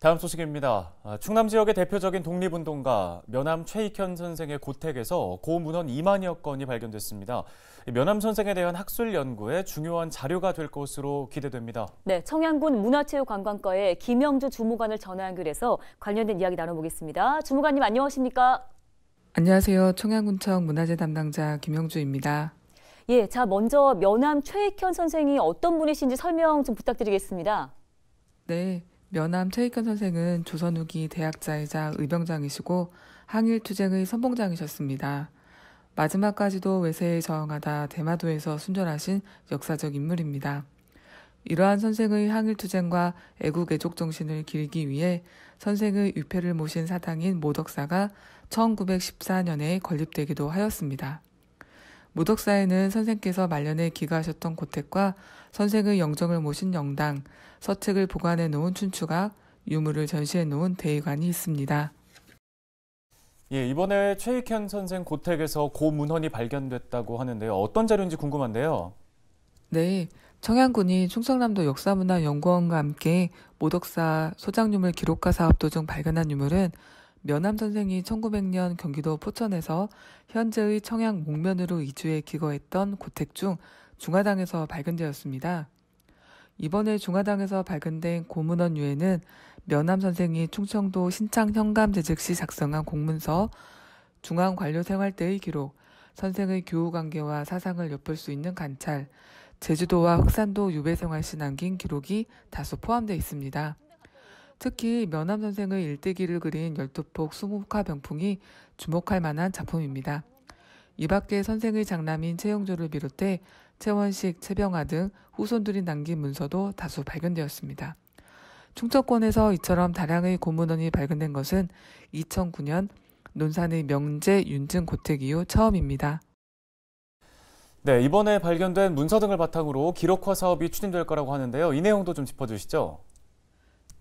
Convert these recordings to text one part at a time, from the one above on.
다음 소식입니다. 아, 충남 지역의 대표적인 독립운동가 면암 최익현 선생의 고택에서 고문헌 2만여 건이 발견됐습니다. 면암 선생에 대한 학술 연구에 중요한 자료가 될 것으로 기대됩니다. 네, 청양군 문화체육관광과의 김영주 주무관을 전화 연결해서 관련된 이야기 나눠보겠습니다. 주무관님 안녕하십니까? 안녕하세요. 청양군청 문화재 담당자 김영주입니다. 예, 자 먼저 면암 최익현 선생이 어떤 분이신지 설명 좀 부탁드리겠습니다. 네, 면암 최익현 선생은 조선 후기 대학자이자 의병장이시고 항일투쟁의 선봉장이셨습니다. 마지막까지도 외세에 저항하다 대마도에서 순절하신 역사적 인물입니다. 이러한 선생의 항일투쟁과 애국애족 정신을 기르기 위해 선생의 유패를 모신 사당인 모덕사가 1914년에 건립되기도 하였습니다. 무덕사에는 선생께서 말년에 귀가하셨던 고택과 선생의 영정을 모신 영당, 서책을 보관해 놓은 춘추각, 유물을 전시해 놓은 대의관이 있습니다. 예, 이번에 최익현 선생 고택에서 고문헌이 발견됐다고 하는데요. 어떤 자료인지 궁금한데요. 네, 청양군이 충청남도 역사문화연구원과 함께 모덕사 소장유물 기록화 사업 도중 발견한 유물은 면암 선생이 1900년 경기도 포천에서 현재의 청양 목면으로 이주해 기거했던 고택 중 중화당에서 발견되었습니다. 이번에 중화당에서 발견된 고문원 유해는 면암 선생이 충청도 신창 현감제 즉시 작성한 공문서 중앙 관료 생활 때의 기록, 선생의 교우 관계와 사상을 엿볼 수 있는 관찰, 제주도와 흑산도 유배 생활 시 남긴 기록이 다수 포함되어 있습니다. 특히 면암 선생의 일대기를 그린 열두폭수묵화 병풍이 주목할 만한 작품입니다. 이 밖에 선생의 장남인 최영조를 비롯해 최원식, 최병아 등 후손들이 남긴 문서도 다수 발견되었습니다. 충청권에서 이처럼 다량의 고문원이 발견된 것은 2009년 논산의 명제 윤증 고택 이후 처음입니다. 네, 이번에 발견된 문서 등을 바탕으로 기록화 사업이 추진될 거라고 하는데요. 이 내용도 좀 짚어주시죠.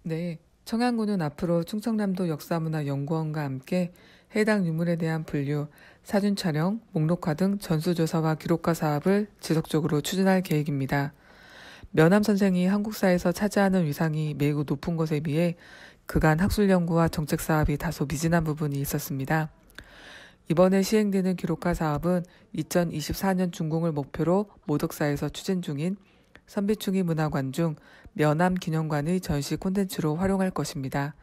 네, 청양군은 앞으로 충청남도 역사문화연구원과 함께 해당 유물에 대한 분류, 사진 촬영, 목록화 등 전수조사와 기록화 사업을 지속적으로 추진할 계획입니다. 면함 선생이 한국사에서 차지하는 위상이 매우 높은 것에 비해 그간 학술 연구와 정책 사업이 다소 미진한 부분이 있었습니다. 이번에 시행되는 기록화 사업은 2024년 중공을 목표로 모덕사에서 추진 중인 선비충이 문화관 중 면암 기념관의 전시 콘텐츠로 활용할 것입니다.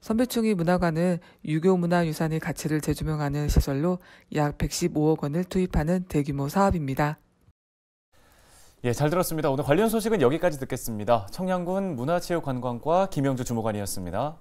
선비충이 문화관은 유교 문화유산의 가치를 재조명하는 시설로 약 115억 원을 투입하는 대규모 사업입니다. 예, 잘 들었습니다. 오늘 관련 소식은 여기까지 듣겠습니다. 청양군 문화체육관광과 김영주 주무관이었습니다.